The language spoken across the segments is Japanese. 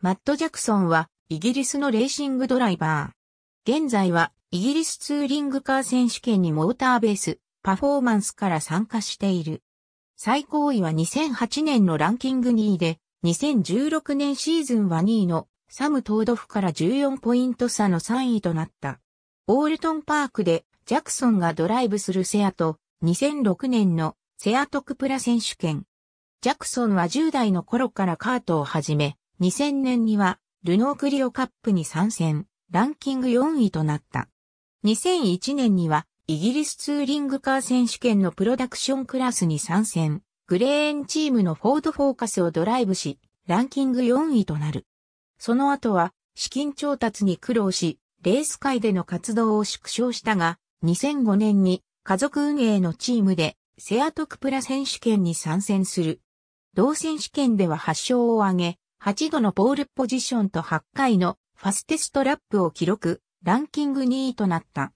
マット・ジャクソンはイギリスのレーシングドライバー。現在はイギリスツーリングカー選手権にモーターベース、パフォーマンスから参加している。最高位は2008年のランキング2位で、2016年シーズンは2位のサム・トードフから14ポイント差の3位となった。オールトンパークでジャクソンがドライブするセアと2006年のセアトクプラ選手権。ジャクソンは10代の頃からカートを始め、2000年には、ルノークリオカップに参戦、ランキング4位となった。2001年には、イギリスツーリングカー選手権のプロダクションクラスに参戦、グレーンチームのフォードフォーカスをドライブし、ランキング4位となる。その後は、資金調達に苦労し、レース界での活動を縮小したが、2005年に家族運営のチームで、セアトクプラ選手権に参戦する。同選手権では8勝を挙げ、8度のポールポジションと8回のファステストラップを記録、ランキング2位となった。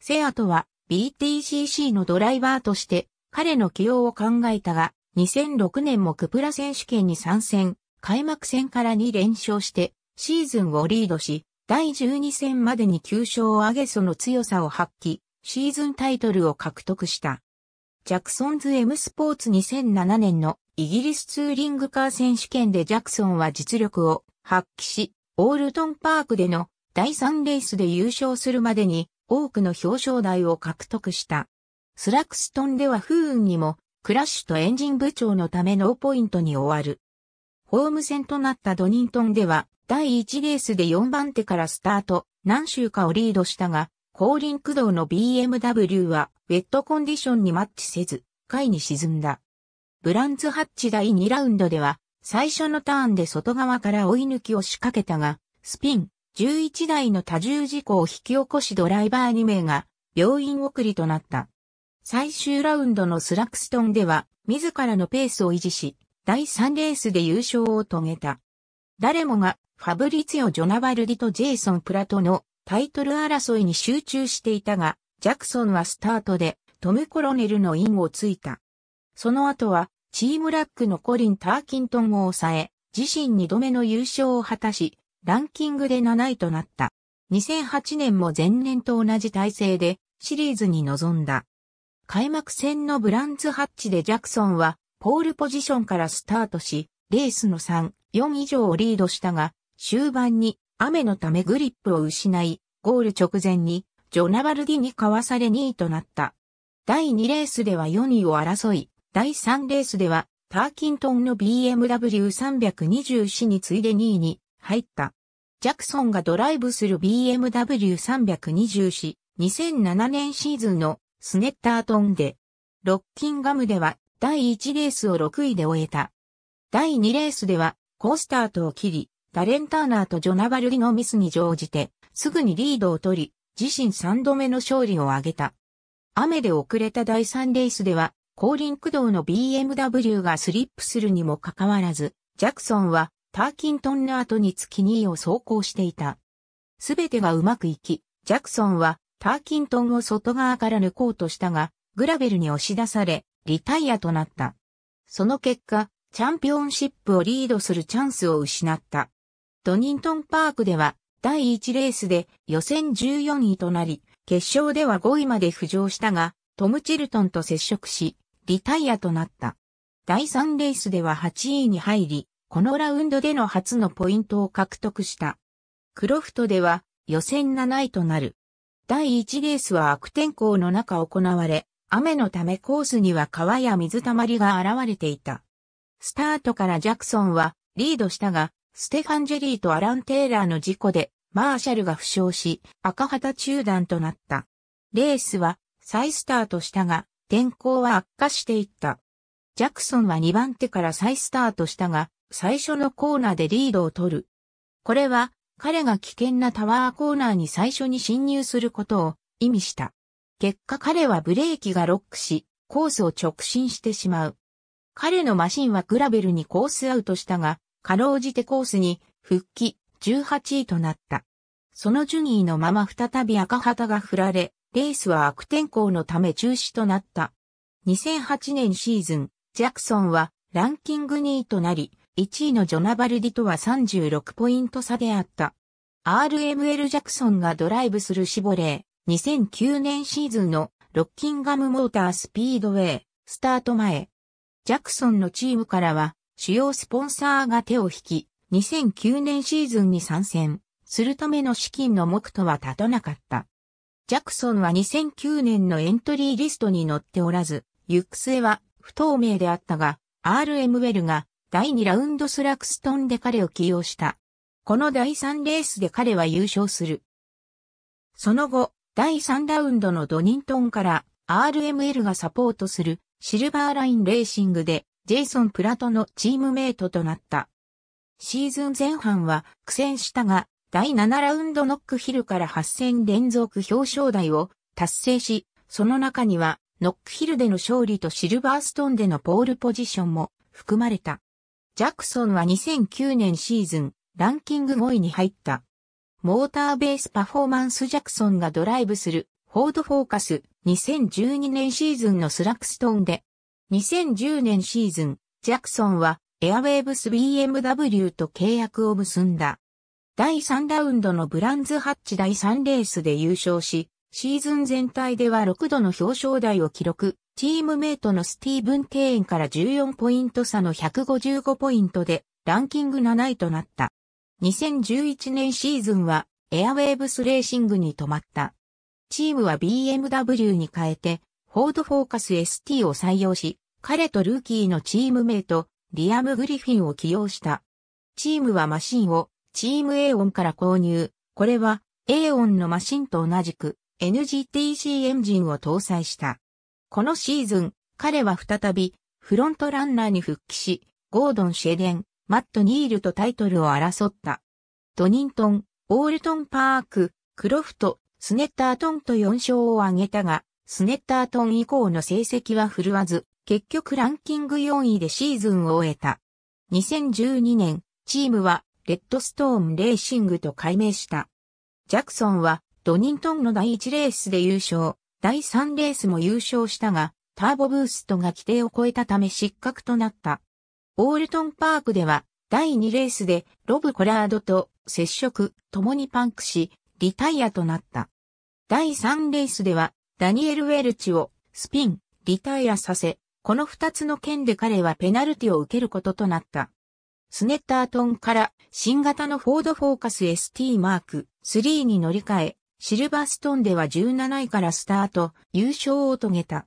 セアトは BTCC のドライバーとして彼の起用を考えたが、2006年もクプラ選手権に参戦、開幕戦から2連勝してシーズンをリードし、第12戦までに9勝を挙げその強さを発揮、シーズンタイトルを獲得した。ジャクソンズ M スポーツ2007年のイギリスツーリングカー選手権でジャクソンは実力を発揮し、オールトンパークでの第3レースで優勝するまでに多くの表彰台を獲得した。スラクストンでは不運にもクラッシュとエンジン部長のためノーポイントに終わる。ホーム戦となったドニントンでは第1レースで4番手からスタート、何周かをリードしたが、後輪駆動の BMW はウェットコンディションにマッチせず、下位に沈んだ。ブランツハッチ第2ラウンドでは、最初のターンで外側から追い抜きを仕掛けたが、スピン、11台の多重事故を引き起こしドライバー2名が病院送りとなった。最終ラウンドのスラクストンでは自らのペースを維持し、第3レースで優勝を遂げた。誰もがファブリツィオ・ジョナバルディとジェイソン・プラトのタイトル争いに集中していたが、ジャクソンはスタートでトム・コロネルのインをついた。その後はチームラックのコリン・ターキントンを抑え、自身2度目の優勝を果たし、ランキングで7位となった。2008年も前年と同じ体制でシリーズに臨んだ。開幕戦のブランズハッチでジャクソンはポールポジションからスタートし、レースの3、4以上をリードしたが、終盤に雨のためグリップを失い、ゴール直前にジョナバルディにかわされ2位となった。第2レースでは4位を争い、第3レースでは、パーキントンの BMW320C に次いで2位に入った。ジャクソンがドライブする BMW320C、2007年シーズンのスネッタートンで、ロッキンガムでは第1レースを6位で終えた。第2レースでは、ースタートを切り、ダレンターナーとジョナバルリのミスに乗じて、すぐにリードを取り、自身3度目の勝利を挙げた。雨で遅れた第3レースでは、後輪駆動の BMW がスリップするにもかかわらず、ジャクソンはターキントンの後に月2位を走行していた。すべてがうまくいき、ジャクソンはターキントンを外側から抜こうとしたが、グラベルに押し出され、リタイアとなった。その結果、チャンピオンシップをリードするチャンスを失った。ドニントンパークでは、第1レースで予選14位となり、決勝では5位まで浮上したが、トム・チルトンと接触し、リタイアとなった。第3レースでは8位に入り、このラウンドでの初のポイントを獲得した。クロフトでは予選7位となる。第1レースは悪天候の中行われ、雨のためコースには川や水たまりが現れていた。スタートからジャクソンはリードしたが、ステファン・ジェリーとアラン・テイラーの事故で、マーシャルが負傷し、赤旗中断となった。レースは再スタートしたが、天候は悪化していった。ジャクソンは2番手から再スタートしたが、最初のコーナーでリードを取る。これは、彼が危険なタワーコーナーに最初に侵入することを意味した。結果彼はブレーキがロックし、コースを直進してしまう。彼のマシンはグラベルにコースアウトしたが、かろうじてコースに復帰18位となった。その順位のまま再び赤旗が振られ、レースは悪天候のため中止となった。2008年シーズン、ジャクソンはランキング2位となり、1位のジョナバルディとは36ポイント差であった。RML ジャクソンがドライブするシボレー、2009年シーズンのロッキンガムモータースピードウェイ、スタート前。ジャクソンのチームからは、主要スポンサーが手を引き、2009年シーズンに参戦するための資金の目途は立たなかった。ジャクソンは2009年のエントリーリストに載っておらず、行く末は不透明であったが、RM ウェルが第2ラウンドスラクストンで彼を起用した。この第3レースで彼は優勝する。その後、第3ラウンドのドニントンから RML がサポートするシルバーラインレーシングでジェイソン・プラトのチームメイトとなった。シーズン前半は苦戦したが第7ラウンドノックヒルから8戦連続表彰台を達成し、その中にはノックヒルでの勝利とシルバーストーンでのポールポジションも含まれた。ジャクソンは2009年シーズンランキング5位に入った。モーターベースパフォーマンスジャクソンがドライブするフォードフォーカス2012年シーズンのスラックストーンで、2010年シーズン、ジャクソンはエアウェーブス BMW と契約を結んだ。第3ラウンドのブランズハッチ第3レースで優勝し、シーズン全体では6度の表彰台を記録、チームメイトのスティーブン・ケインから14ポイント差の155ポイントで、ランキング7位となった。2011年シーズンは、エアウェーブスレーシングに止まった。チームは BMW に変えて、フォードフォーカス ST を採用し、彼とルーキーのチームメイト、リアム・グリフィンを起用した。チームはマシンをチーム A 音から購入。これは A 音のマシンと同じく NGTC エンジンを搭載した。このシーズン、彼は再びフロントランナーに復帰し、ゴードン・シェデン、マット・ニールとタイトルを争った。ドニントン、オールトン・パーク、クロフト、スネッタートンと4勝を挙げたが、スネッタートン以降の成績は振るわず、結局ランキング4位でシーズンを終えた。2012年、チームはレッドストーンレーシングと改名した。ジャクソンは、ドニントンの第1レースで優勝、第3レースも優勝したが、ターボブーストが規定を超えたため失格となった。オールトンパークでは、第2レースでロブ・コラードと接触、共にパンクし、リタイアとなった。第3レースでは、ダニエル・ウェルチをスピン、リタイアさせ、この2つの件で彼はペナルティを受けることとなった。スネッタートンから新型のフォードフォーカス ST マーク3に乗り換え、シルバーストンでは17位からスタート、優勝を遂げた。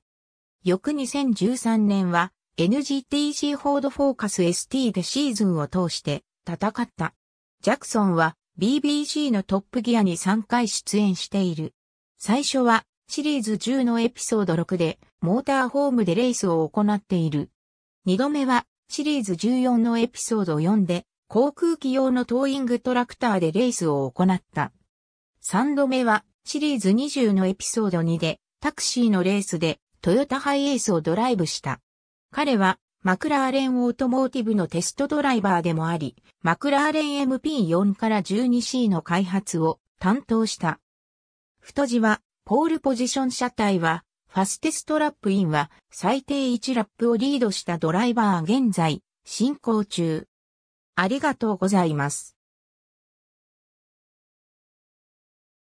翌2013年は NGTC フォードフォーカス ST でシーズンを通して戦った。ジャクソンは BBC のトップギアに3回出演している。最初はシリーズ10のエピソード6でモーターホームでレースを行っている。2度目はシリーズ14のエピソード4で、航空機用のトーイングトラクターでレースを行った。3度目は、シリーズ20のエピソード2で、タクシーのレースで、トヨタハイエースをドライブした。彼は、マクラーレンオートモーティブのテストドライバーでもあり、マクラーレン MP4 から 12C の開発を担当した。太字は、ポールポジション車体は、ファステストラップインは最低1ラップをリードしたドライバー現在進行中。ありがとうございます。